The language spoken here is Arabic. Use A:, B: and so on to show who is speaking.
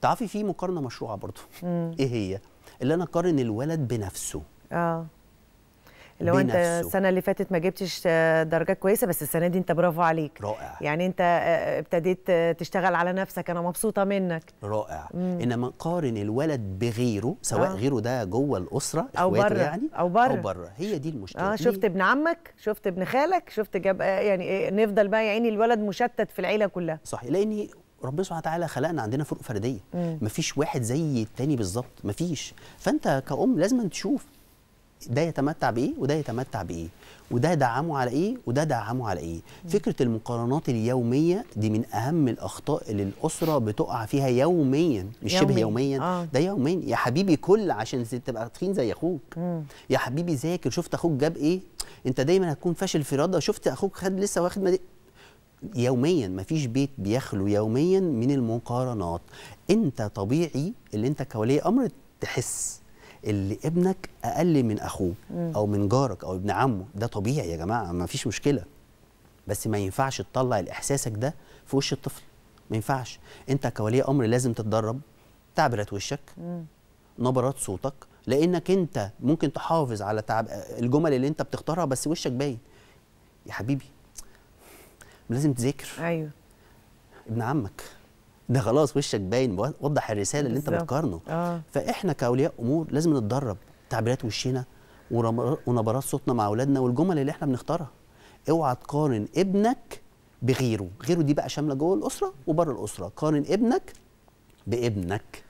A: تعرفي في مقارنه مشروعه برضو مم. ايه هي اللي انا اقارن الولد بنفسه
B: اه لو انت السنه اللي فاتت ما جبتش درجات كويسه بس السنه دي انت برافو عليك رائع يعني انت آه، آه، ابتديت تشتغل على نفسك انا مبسوطه منك
A: رائع مم. انما قارن الولد بغيره سواء آه. غيره ده جوه الاسره او بره يعني او بره او بره هي دي المشكله
B: اه شفت ابن عمك شفت ابن خالك شفت جاب آه، يعني نفضل بقى يا عيني الولد مشتت في العيله كلها صحيح لاني ربنا سبحانه وتعالى
A: خلقنا عندنا فروق فرديه مم. مفيش واحد زي التاني بالظبط مفيش فانت كأم لازم تشوف ده يتمتع بايه وده يتمتع بايه وده دعمه على ايه وده دعمه على ايه مم. فكره المقارنات اليوميه دي من اهم الاخطاء اللي الاسره بتقع فيها يوميا مش شبه يوميا آه. ده يوميا يا حبيبي كل عشان تبقى تخين زي اخوك مم. يا حبيبي ذاكر شفت اخوك جاب ايه انت دايما هتكون فاشل في رياضه شفت اخوك خد لسه واخد مدي... يوميا ما فيش بيت بيخلو يوميا من المقارنات انت طبيعي اللي انت كولي امر تحس اللي ابنك اقل من اخوه او من جارك او ابن عمه ده طبيعي يا جماعه ما فيش مشكله بس ما ينفعش تطلع الاحساسك ده في وش الطفل ما ينفعش انت كولي امر لازم تتدرب تعبيرات وشك نبرات صوتك لانك انت ممكن تحافظ على تعب الجمل اللي انت بتختارها بس وشك باين يا حبيبي لازم تذاكر ايوه ابن عمك ده خلاص وشك باين وضح الرساله اللي انت بتقارنه آه. فاحنا كاولياء امور لازم نتدرب تعبيرات وشنا ونبرات صوتنا مع اولادنا والجمل اللي احنا بنختارها اوعى تقارن ابنك بغيره غيره دي بقى شامله جوه الاسره وبره الاسره قارن ابنك بابنك